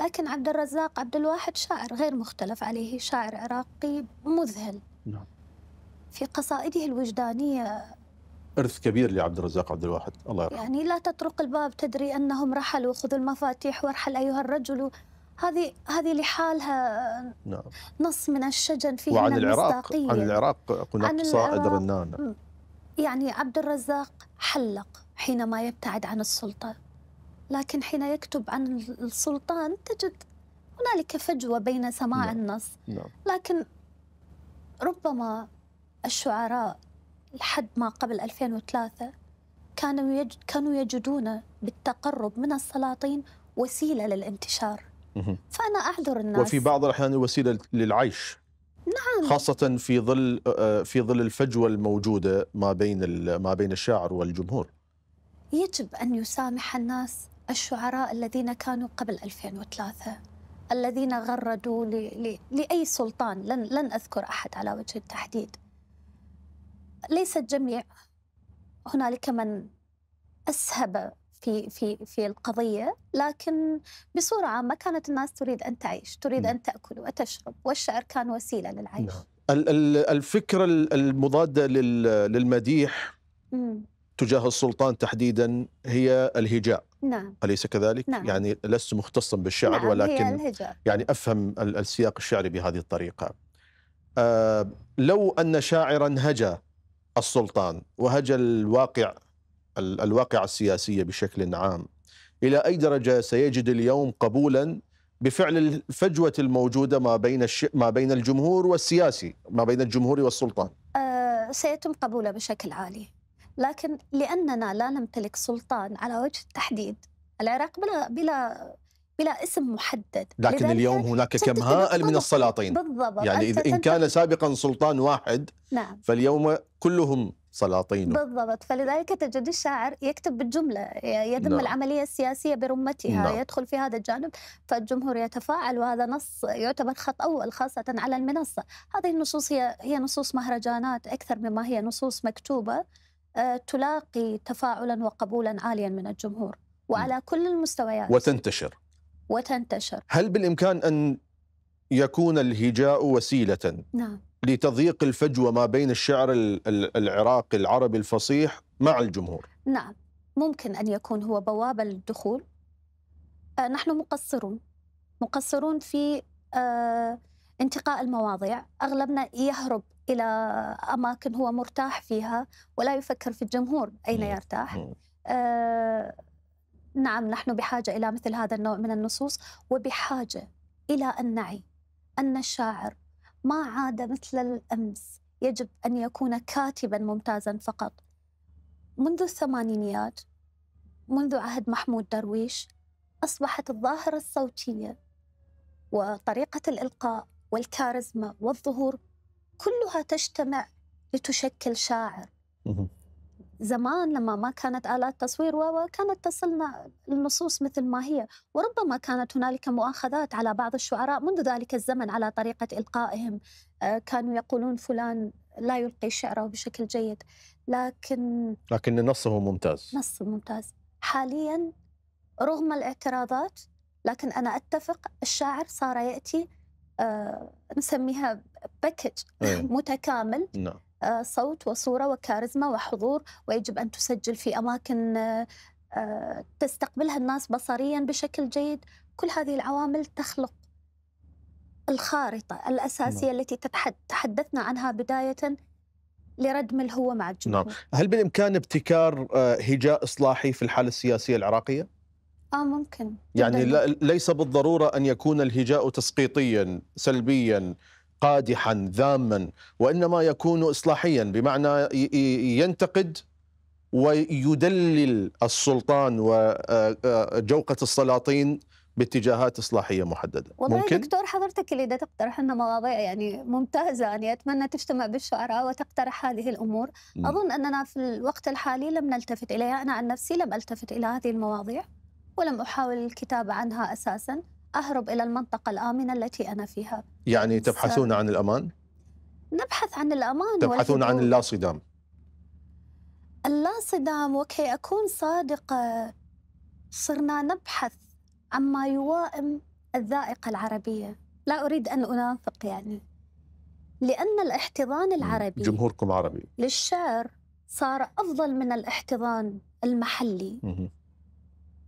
لكن عبد الرزاق عبد الواحد شاعر غير مختلف عليه شاعر عراقي مذهل نعم. في قصائده الوجدانية
إرث كبير لعبد الرزاق عبد الواحد الله يرحمه
يعني لا تطرق الباب تدري أنهم رحلوا خذوا المفاتيح وارحل أيها الرجل هذه هذه لحالها نعم. نص من الشجن فيه وعن من العراق عن العراق
قلنا قصائد رنانة
يعني عبد الرزاق حلق حينما يبتعد عن السلطة لكن حين يكتب عن السلطان تجد هنالك فجوة بين سماع نعم. النص نعم. لكن ربما الشعراء لحد ما قبل 2003 كانوا يجد كانوا يجدون بالتقرب من السلاطين وسيله للانتشار فانا اعذر الناس وفي
بعض الاحيان وسيله للعيش نعم خاصه في ظل آه، في ظل الفجوه الموجوده ما بين ما بين الشاعر والجمهور
يجب ان يسامح الناس الشعراء الذين كانوا قبل 2003 الذين غردوا لاي سلطان لن لن اذكر احد على وجه التحديد ليس الجميع هنالك من اسهب في في في القضيه لكن بصوره عامه كانت الناس تريد ان تعيش، تريد نعم. ان تاكل وتشرب، والشعر كان وسيله للعيش. نعم.
الفكره المضاده للمديح تجاه السلطان تحديدا هي الهجاء نعم أليس كذلك؟ نعم. يعني لست مختصا بالشعر نعم ولكن هي الهجاء. يعني أفهم السياق الشعري بهذه الطريقة آه لو أن شاعرا هجا السلطان وهج الواقع الواقع السياسي بشكل عام إلى أي درجة سيجد اليوم قبولا بفعل الفجوة الموجودة ما بين الش... ما بين الجمهور والسياسي ما بين الجمهور والسلطان
أه سيتم قبوله بشكل عالي لكن لأننا لا نمتلك سلطان على وجه التحديد العراق بلا بلا بلا اسم محدد لكن اليوم
هناك كم هائل من السلاطين بالضبط يعني إذا إن كان سابقا سلطان واحد نعم فاليوم كلهم سلاطين بالضبط
فلذلك تجد الشاعر يكتب بالجملة يتم نعم. العملية السياسية برمتها نعم. يدخل في هذا الجانب فالجمهور يتفاعل وهذا نص يعتبر خط أول خاصة على المنصة هذه النصوص هي, هي نصوص مهرجانات أكثر مما هي نصوص مكتوبة آه، تلاقي تفاعلا وقبولا عاليا من الجمهور نعم. وعلى كل المستويات
وتنتشر
وتنتشر
هل بالإمكان أن يكون الهجاء وسيلة نعم. لتضييق الفجوة ما بين الشعر العراقي العربي الفصيح مع الجمهور
نعم ممكن أن يكون هو بوابة للدخول آه، نحن مقصرون مقصرون في آه، انتقاء المواضيع أغلبنا يهرب إلى أماكن هو مرتاح فيها ولا يفكر في الجمهور أين يرتاح آه، نعم نحن بحاجة إلى مثل هذا النوع من النصوص وبحاجة إلى أن نعي أن الشاعر ما عاد مثل الأمس يجب أن يكون كاتبا ممتازا فقط منذ الثمانينيات منذ عهد محمود درويش أصبحت الظاهرة الصوتية وطريقة الإلقاء والكاريزما والظهور كلها تجتمع لتشكل شاعر زمان لما ما كانت آلات تصوير وكانت تصلنا النصوص مثل ما هي وربما كانت هنالك مؤاخذات على بعض الشعراء منذ ذلك الزمن على طريقة إلقائهم آه، كانوا يقولون فلان لا يلقي شعره بشكل جيد لكن
لكن نصه ممتاز
نصه ممتاز حاليا رغم الاعتراضات لكن أنا أتفق الشاعر صار يأتي آه، نسميها باكج إيه. متكامل نعم. آه، صوت وصورة وكاريزما وحضور ويجب أن تسجل في أماكن آه، تستقبلها الناس بصريا بشكل جيد كل هذه العوامل تخلق الخارطة نعم. الأساسية نعم. التي تحدثنا عنها بداية لردم الهوة مع الجمهور
نعم. هل بالإمكان ابتكار آه، هجاء إصلاحي في الحالة السياسية العراقية؟
آه ممكن
يعني ليس بالضرورة أن يكون الهجاء تسقيطيا سلبيا قادحا ذاما وانما يكون اصلاحيا بمعنى ينتقد ويدلل السلطان وجوقه آه، آه، السلاطين باتجاهات اصلاحيه محدده والله ممكن
دكتور حضرتك اللي ده تقترح لنا مواضيع يعني ممتازه يعني اتمنى تجتمع بالشعراء وتقترح هذه الامور م. اظن اننا في الوقت الحالي لم نلتفت اليها انا عن نفسي لم التفت الى هذه المواضيع ولم احاول الكتابه عنها اساسا أهرب إلى المنطقة الآمنة التي أنا فيها
يعني تبحثون عن الأمان؟
نبحث عن الأمان تبحثون
عن اللا صدام
اللا صدام وكي أكون صادقة صرنا نبحث عما يوائم الذائقة العربية لا أريد أن أنافق يعني لأن الاحتضان العربي
جمهوركم عربي
للشعر صار أفضل من الاحتضان المحلي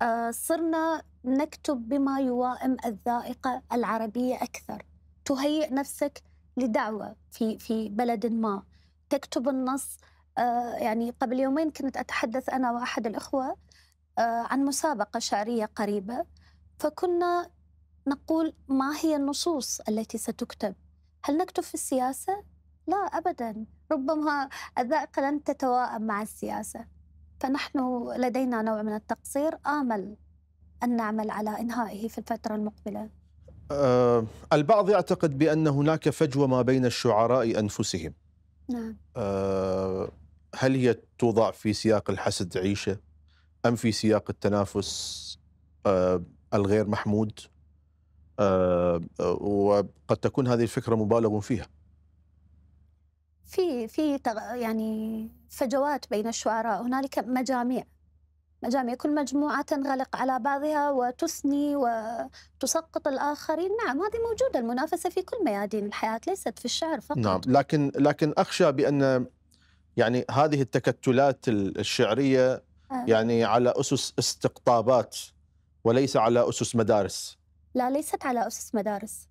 آه صرنا نكتب بما يوائم الذائقة العربية أكثر تهيئ نفسك لدعوة في في بلد ما تكتب النص آه، يعني قبل يومين كنت أتحدث أنا وأحد الإخوة آه، عن مسابقة شعرية قريبة فكنا نقول ما هي النصوص التي ستكتب هل نكتب في السياسة؟ لا أبدا ربما الذائقة لن تتواءم مع السياسة فنحن لدينا نوع من التقصير آمل أن نعمل على إنهائه في الفترة المقبلة؟
أه البعض يعتقد بأن هناك فجوة ما بين الشعراء أنفسهم نعم أه هل هي توضع في سياق الحسد عيشة أم في سياق التنافس أه الغير محمود أه وقد تكون هذه الفكرة مبالغ فيها
في في يعني فجوات بين الشعراء هنالك مجاميع مجاميع كل مجموعة تنغلق على بعضها وتثني وتسقط الآخرين نعم هذه موجودة المنافسة في كل ميادين الحياة ليست في الشعر فقط نعم
لكن لكن أخشى بأن يعني هذه التكتلات الشعرية آه. يعني على أسس استقطابات وليس على أسس مدارس
لا ليست على أسس مدارس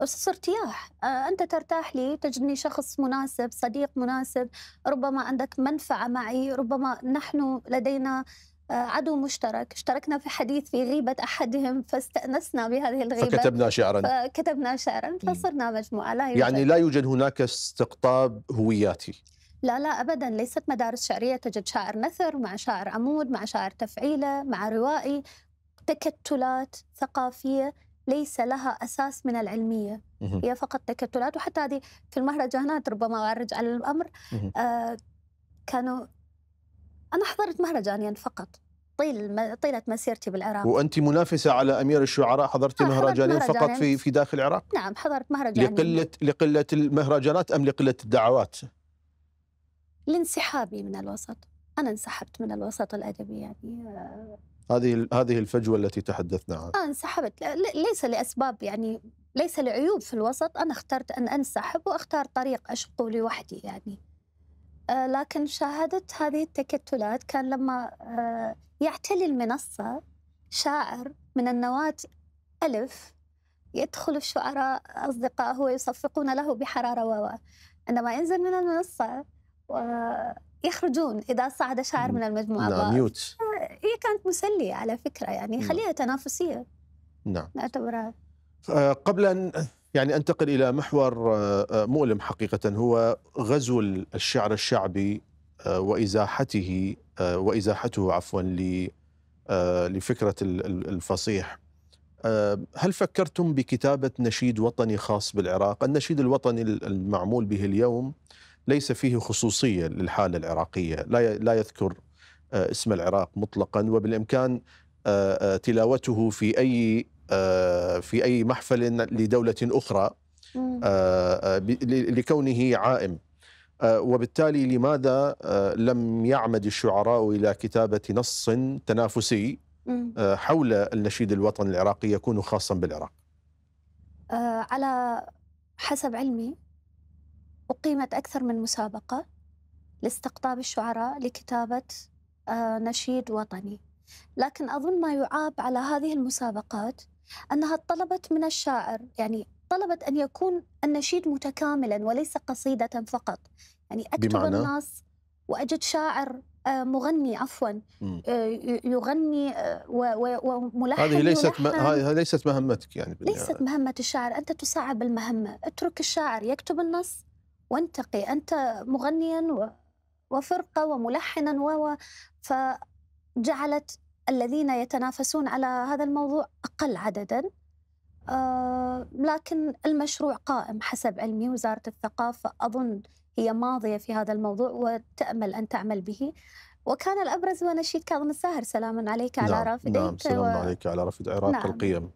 أسس ارتياح آه، أنت ترتاح لي تجدني شخص مناسب صديق مناسب ربما عندك منفعة معي ربما نحن لدينا عدو مشترك اشتركنا في حديث في غيبة أحدهم فاستأنسنا بهذه الغيبة فكتبنا شعرا فكتبنا شعرا فصرنا مجموعة لا يوجد يعني لا
يوجد هناك استقطاب هوياتي
لا لا ابدا ليست مدارس شعريه تجد شاعر نثر مع شاعر عمود مع شاعر تفعيله مع روائي تكتلات ثقافيه ليس لها اساس من العلميه هي فقط تكتلات وحتى هذه في المهرجانات ربما اعرج على الامر آه كانوا أنا حضرت مهرجانين يعني فقط طيل طيلة مسيرتي بالعراق
وأنت منافسة على أمير الشعراء حضرتي آه، مهرجانين مهرجان فقط في في داخل العراق؟
نعم حضرت مهرجان لقلة
لقلة المهرجانات أم لقلة الدعوات؟
لانسحابي من الوسط أنا انسحبت من الوسط الأدبي يعني آه.
هذه هذه الفجوة التي تحدثنا عنها
آه انسحبت ليس لأسباب يعني ليس لعيوب في الوسط أنا اخترت أن أنسحب وأختار طريق أشقه لوحدي يعني آه، لكن شاهدت هذه التكتلات كان لما آه، يعتلي المنصة شاعر من النواة ألف يدخل الشعراء أصدقائه ويصفقون له بحرارة واوا عندما ينزل من المنصة يخرجون إذا صعد شاعر من المجموعة نعم ميوت آه، هي كانت مسلية على فكرة يعني نعم. خليها تنافسية نعم نعتبرها
قبل أن يعني انتقل الى محور آه، آه، مؤلم حقيقه هو غزو الشعر الشعبي آه، وازاحته وازاحته عفوا لفكره الفصيح هل فكرتم بكتابه نشيد وطني خاص بالعراق؟ النشيد الوطني المعمول به اليوم ليس فيه خصوصيه للحاله العراقيه، لا لا يذكر اسم العراق مطلقا وبالامكان تلاوته في اي آه، في أي محفل لدولة أخرى آه، آه، لكونه عائم وبالتالي لماذا لم يعمد الشعراء إلى كتابة نص تنافسي حول النشيد الوطني العراقي يكون خاصا بالعراق
على حسب علمي أقيمت أكثر من مسابقة لاستقطاب الشعراء لكتابة نشيد وطني لكن أظن ما يعاب على هذه المسابقات أنها طلبت من الشاعر يعني طلبت أن يكون النشيد متكاملا وليس قصيدة فقط يعني أكتب بمعنى؟ الناس وأجد شاعر آه، مغني عفوا آه، يغني آه، وملحن هذه ليست م... هذه
ليست مهمتك يعني ليست
مهمة الشاعر أنت تصعب المهمة اترك الشاعر يكتب النص وانتقي أنت مغنيا و... وفرقة وملحنا و فجعلت الذين يتنافسون على هذا الموضوع أقل عددا آه لكن المشروع قائم حسب علمي وزارة الثقافة أظن هي ماضية في هذا الموضوع وتأمل أن تعمل به وكان الأبرز هو نشيد كاظم الساهر سلام عليك على نعم نعم سلام و... عليك
على رافد عراق نعم القيم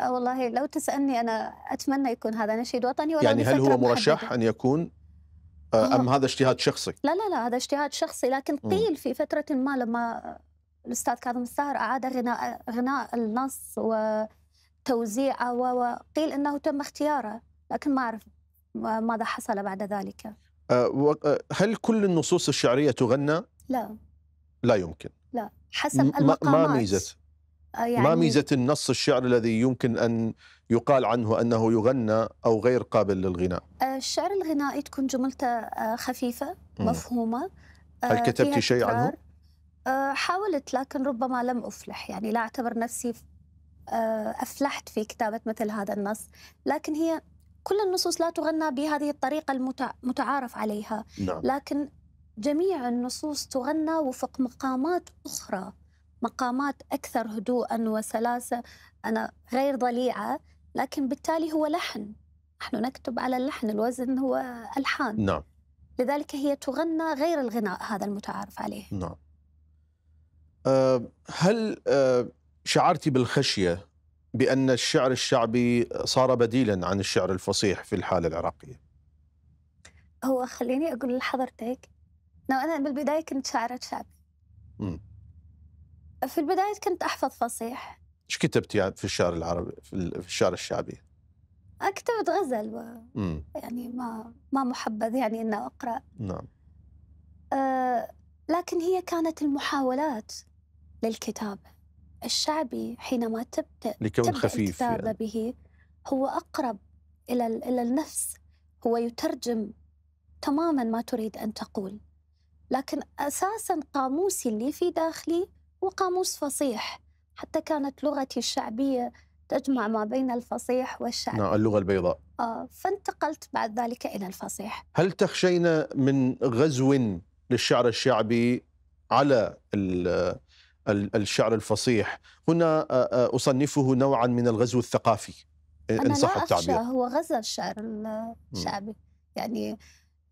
آه، والله لو تسألني أنا أتمنى يكون هذا نشيد وطني ولا يعني هل هو مرشح محددة.
أن يكون آه، أم آه. هذا اجتهاد شخصي؟
لا لا لا هذا اجتهاد شخصي لكن قيل في فترة ما لما الأستاذ كاظم الساهر أعاد غناء, غناء النص وتوزيعه وقيل أنه تم اختياره لكن ما أعرف ماذا حصل بعد ذلك
أه، أه، هل كل النصوص الشعرية تغنى؟ لا لا يمكن
لا حسب المقامات ما ميزة آه، يعني ما ميزة
النص الشعر الذي يمكن أن يقال عنه أنه يغنى أو غير قابل للغناء
الشعر الغنائي تكون جملته خفيفة مفهومة هل كتبت شيء عنه؟ آه، حاولت لكن ربما لم أفلح يعني لا أعتبر نفسي آه، أفلحت في كتابة مثل هذا النص لكن هي كل النصوص لا تغنى بهذه الطريقة المتعارف عليها نعم. لكن جميع النصوص تغنى وفق مقامات أخرى مقامات أكثر هدوءا وسلاسة أنا غير ضليعة لكن بالتالي هو لحن نحن نكتب على اللحن الوزن هو ألحان نعم. لذلك هي تغنى غير الغناء هذا المتعارف عليه
نعم آه، هل آه، شعرت بالخشية بأن الشعر الشعبي صار بديلا عن الشعر الفصيح في الحالة العراقية؟
هو خليني أقول لحضرتك لو أنا بالبداية كنت شاعرة شعبي في البداية كنت أحفظ فصيح
ايش كتبتي يعني في الشعر العربي في الشعر الشعبي؟
كتبت غزل و... يعني ما ما محبذ يعني انه اقرا نعم آه لكن هي كانت المحاولات للكتابة الشعبي حينما تبدأ لكون خفيف الكتابة يعني. به هو أقرب إلى, إلى النفس هو يترجم تماما ما تريد أن تقول لكن أساسا قاموسي اللي في داخلي هو قاموس فصيح حتى كانت لغتي الشعبية تجمع ما بين الفصيح والشعبي نعم
اللغة البيضاء
آه فانتقلت بعد ذلك إلى الفصيح
هل تخشين من غزو للشعر الشعبي على الشعر الفصيح هنا آه، آه، أصنفه نوعا من الغزو الثقافي إن صح التعبير هو
غزا الشعر الشعبي يعني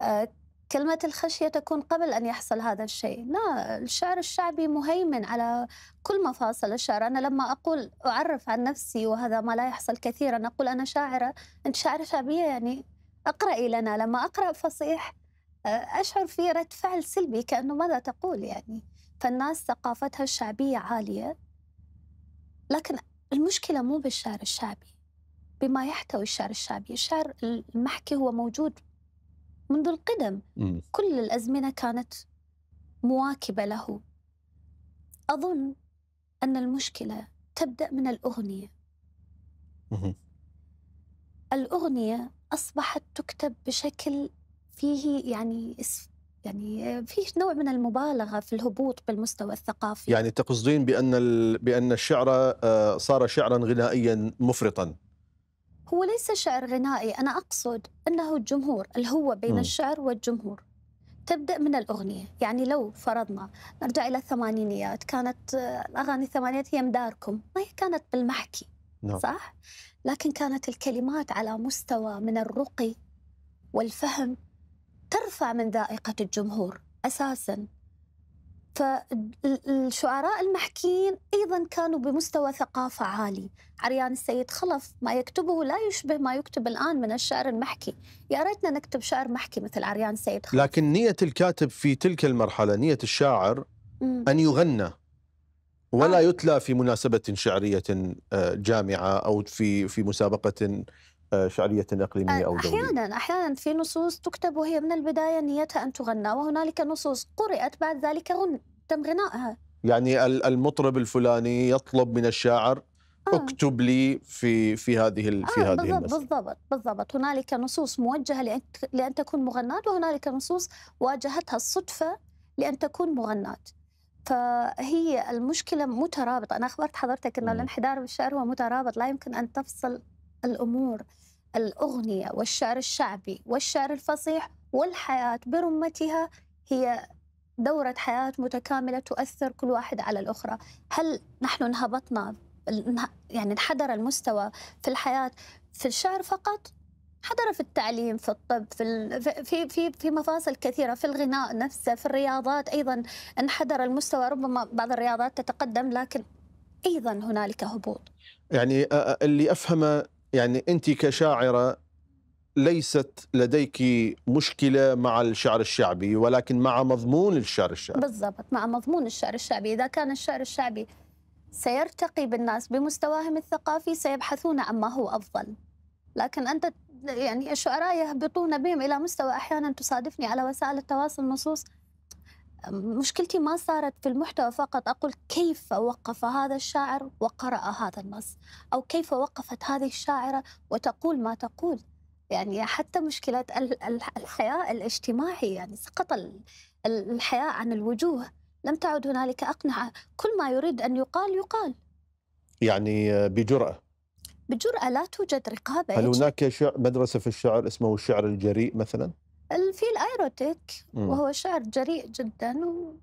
آه، كلمة الخشية تكون قبل أن يحصل هذا الشيء لا الشعر الشعبي مهيمن على كل مفاصل الشعر أنا لما أقول أعرف عن نفسي وهذا ما لا يحصل كثيرا أقول أنا شاعرة أنت شاعرة شعبية يعني أقرأي لنا لما أقرأ فصيح أشعر في رد فعل سلبي كأنه ماذا تقول يعني فالناس ثقافتها الشعبية عالية لكن المشكلة مو بالشعر الشعبي بما يحتوي الشعر الشعبي الشعر المحكي هو موجود منذ القدم م. كل الأزمنة كانت مواكبة له أظن أن المشكلة تبدأ من الأغنية م. الأغنية أصبحت تكتب بشكل فيه يعني يعني في نوع من المبالغه في الهبوط بالمستوى الثقافي
يعني تقصدين بان بان الشعر آه، صار شعرا غنائيا مفرطا
هو ليس شعر غنائي انا اقصد انه الجمهور الهوة بين م. الشعر والجمهور تبدا من الاغنيه يعني لو فرضنا نرجع الى الثمانينيات كانت آه، الاغاني الثمانينات هي مداركم ما هي كانت بالمحكي نعم. صح لكن كانت الكلمات على مستوى من الرقي والفهم ترفع من ذائقة الجمهور أساساً فالشعراء المحكيين أيضا كانوا بمستوى ثقافة عالي عريان السيد خلف ما يكتبه لا يشبه ما يكتب الآن من الشعر المحكي يا ريتنا نكتب شعر محكي مثل عريان السيد
خلف لكن نية الكاتب في تلك المرحلة نية الشاعر أن يغنى ولا آه. يتلى في مناسبة شعرية آه، جامعة أو في في مسابقة آه، شعرية إقليمية أو دولية
أحيانا أحيانا في نصوص تكتب وهي من البداية نيتها أن تغنى وهنالك نصوص قرئت بعد ذلك غن تم غنائها
يعني المطرب الفلاني يطلب من الشاعر آه. اكتب لي في في هذه ال... في آه، هذه بالضبط المسألة.
بالضبط بالضبط هنالك نصوص موجهه لان لان تكون مغناة وهنالك نصوص واجهتها الصدفه لان تكون مغناة فهي المشكله مترابطه انا اخبرت حضرتك ان الانحدار بالشعر هو مترابط لا يمكن ان تفصل الأمور الأغنية والشعر الشعبي والشعر الفصيح والحياة برمتها هي دورة حياة متكاملة تؤثر كل واحد على الأخرى هل نحن انهبطنا يعني انحدر المستوى في الحياة في الشعر فقط حضر في التعليم في الطب في في في في مفاصل كثيره في الغناء نفسه في الرياضات ايضا انحدر المستوى ربما بعض الرياضات تتقدم لكن ايضا هنالك هبوط
يعني اللي افهمه يعني انت كشاعره ليست لديك مشكله مع الشعر الشعبي ولكن مع مضمون الشعر الشعبي
بالضبط مع مضمون الشعر الشعبي اذا كان الشعر الشعبي سيرتقي بالناس بمستواهم الثقافي سيبحثون عما هو افضل لكن انت يعني الشعراء يهبطون بهم الى مستوى احيانا تصادفني على وسائل التواصل نصوص مشكلتي ما صارت في المحتوى فقط أقول كيف وقف هذا الشاعر وقرأ هذا النص أو كيف وقفت هذه الشاعرة وتقول ما تقول يعني حتى مشكلة الحياة الاجتماعي يعني سقط الحياة عن الوجوه لم تعد هنالك أقنعة كل ما يريد أن يقال يقال
يعني بجرأة
بجرأة لا توجد رقابة هل
هناك مدرسة في الشعر اسمه الشعر الجريء مثلا؟
الفيل ايروتيك وهو شعر جريء جدا و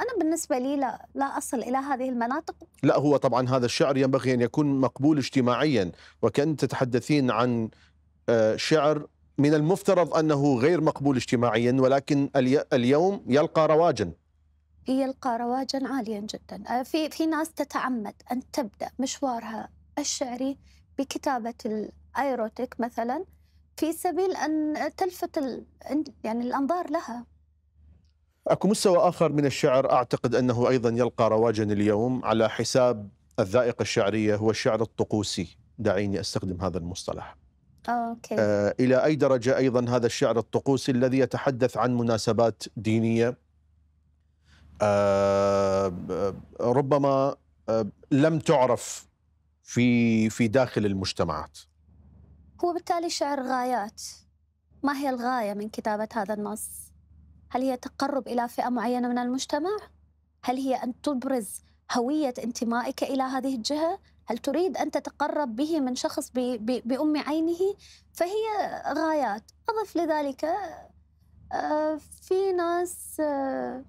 أنا بالنسبة لي لا لا أصل إلى هذه المناطق
لا هو طبعا هذا الشعر ينبغي أن يكون مقبول اجتماعيا وكأن تتحدثين عن آه، شعر من المفترض أنه غير مقبول اجتماعيا ولكن اليوم يلقى رواجا
يلقى رواجا عاليا جدا آه، في في ناس تتعمد أن تبدأ مشوارها الشعري بكتابة الأيروتيك مثلا في سبيل أن تلفت ال... يعني الأنظار لها
اكو مستوى اخر من الشعر اعتقد انه ايضا يلقى رواجا اليوم على حساب الذائقه الشعريه هو الشعر الطقوسي دعيني استخدم هذا المصطلح أوكي. آه الى اي درجه ايضا هذا الشعر الطقوسي الذي يتحدث عن مناسبات دينيه آه ربما آه لم تعرف في في داخل المجتمعات
هو بالتالي شعر غايات ما هي الغاية من كتابة هذا النص؟ هل هي تقرب إلى فئة معينة من المجتمع؟ هل هي أن تبرز هوية انتمائك إلى هذه الجهة؟ هل تريد أن تتقرب به من شخص بأم عينه؟ فهي غايات أضف لذلك آه، في ناس آه،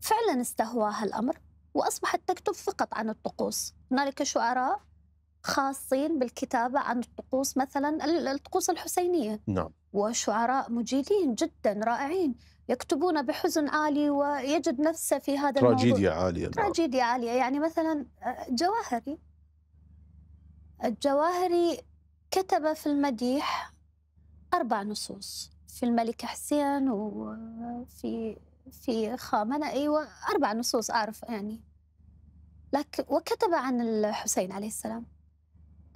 فعلا استهواها الأمر وأصبحت تكتب فقط عن الطقوس هنالك شعراء خاصين بالكتابة عن الطقوس مثلا الطقوس الحسينية نعم وشعراء مجيدين جدا رائعين يكتبون بحزن عالي ويجد نفسه في هذا تراجيديا الموضوع تراجيديا
عالية نعم. تراجيديا
نعم. عالية يعني مثلا آه، جواهري الجواهري كتب في المديح أربع نصوص في الملك حسين وفي في خامنئي أيوة، وأربع نصوص أعرف يعني لكن وكتب عن الحسين عليه السلام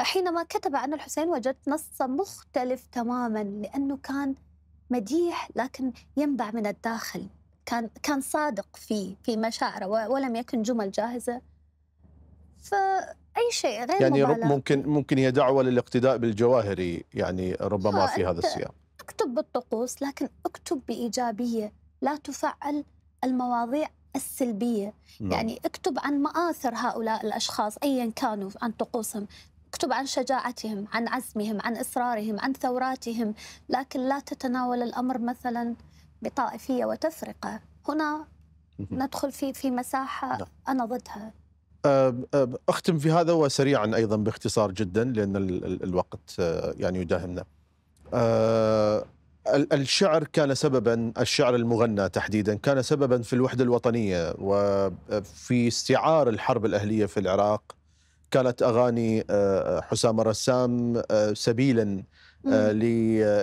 حينما كتب عن الحسين وجدت نصا مختلف تماما لأنه كان مديح لكن ينبع من الداخل كان كان صادق في في مشاعره ولم يكن جمل جاهزه فاي شيء غير يعني مبالغ. ممكن
ممكن هي دعوه للاقتداء بالجواهري يعني ربما في هذا السياق
اكتب بالطقوس لكن اكتب بايجابيه لا تفعل المواضيع السلبيه نعم. يعني اكتب عن مآثر هؤلاء الاشخاص ايا كانوا عن طقوسهم اكتب عن شجاعتهم عن عزمهم عن إصرارهم عن ثوراتهم لكن لا تتناول الأمر مثلا بطائفية وتفرقة هنا ندخل في في مساحة نعم. أنا ضدها
أختم في هذا وسريعا أيضا باختصار جدا لأن الوقت آه، يعني يداهمنا آه، الشعر كان سببا الشعر المغنى تحديدا كان سببا في الوحدة الوطنية وفي استعار الحرب الأهلية في العراق كانت اغاني آه، حسام الرسام آه، سبيلا آه، ل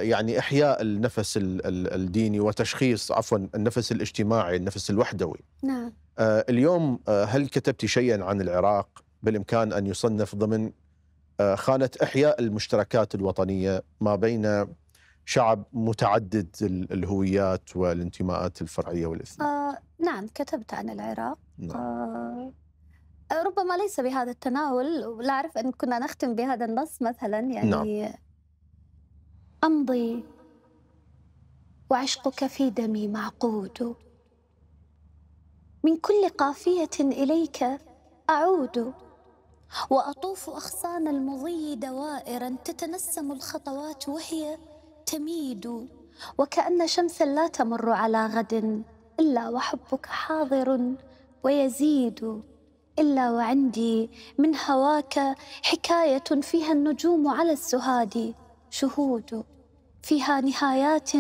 يعني احياء النفس الديني وتشخيص عفوا النفس الاجتماعي النفس الوحدوي نعم اليوم هل كتبت شيئا عن العراق بالامكان ان يصنف ضمن خانه احياء المشتركات الوطنيه ما بين شعب متعدد الهويات والانتماءات الفرعيه والاثنيه
آه نعم كتبت عن العراق نعم. آه ربما ليس بهذا التناول ولا أعرف أن كنا نختم بهذا النص مثلا يعني نعم. أمضي وعشقك في دمي معقود من كل قافية إليك أعود وأطوف أغصان المضي دوائرا تتنسم الخطوات وهي تميد وكأن شمسا لا تمر على غد إلا وحبك حاضر ويزيد إلا وعندي من هواك حكاية فيها النجوم على السهاد شهود فيها نهايات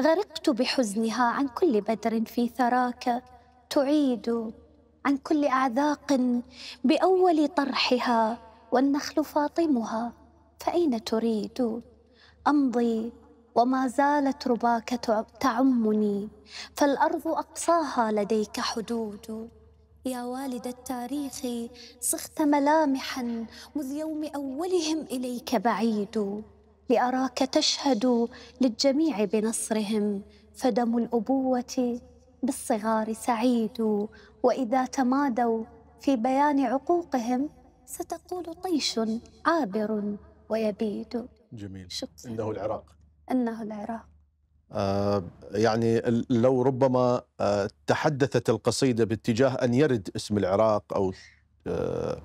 غرقت بحزنها عن كل بدر في ثراك تعيد عن كل أعذاق بأول طرحها والنخل فاطمها فأين تريد أمضي وما زالت رباك تعمني فالأرض أقصاها لديك حدود يا والد التاريخ صخت ملامحا مذ يوم أولهم إليك بعيد لأراك تشهد للجميع بنصرهم فدم الأبوة بالصغار سعيد وإذا تمادوا في بيان عقوقهم ستقول طيش عابر ويبيد جميل شكرا. إنه العراق إنه العراق
آه، يعني لو ربما آه، تحدثت القصيدة باتجاه أن يرد اسم العراق أو آه،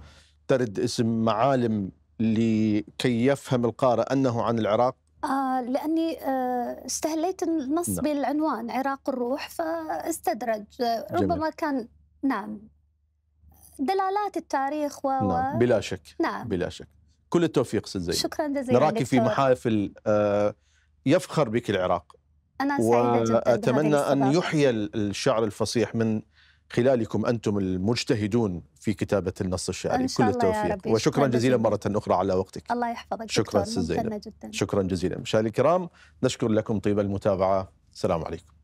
ترد اسم معالم لكي يفهم القارئ أنه عن العراق
آه لاني آه استهليت النص نعم. بالعنوان عراق الروح فاستدرج ربما جميل. كان نعم دلالات التاريخ و نعم بلا
شك نعم بلا شك كل التوفيق سيد زين شكرا جزيلا نراك في محافل آه يفخر بك العراق أنا سعيدة جدا وأتمنى أن يحيى الشعر الفصيح من خلالكم أنتم المجتهدون في كتابة النص الشعري إن شاء كل الله التوفيق يا ربي. وشكرا جزيلا مرة أخرى على وقتك
الله يحفظك شكرا جدا.
شكرا جزيلا مشاهدي الكرام نشكر لكم طيب المتابعة السلام عليكم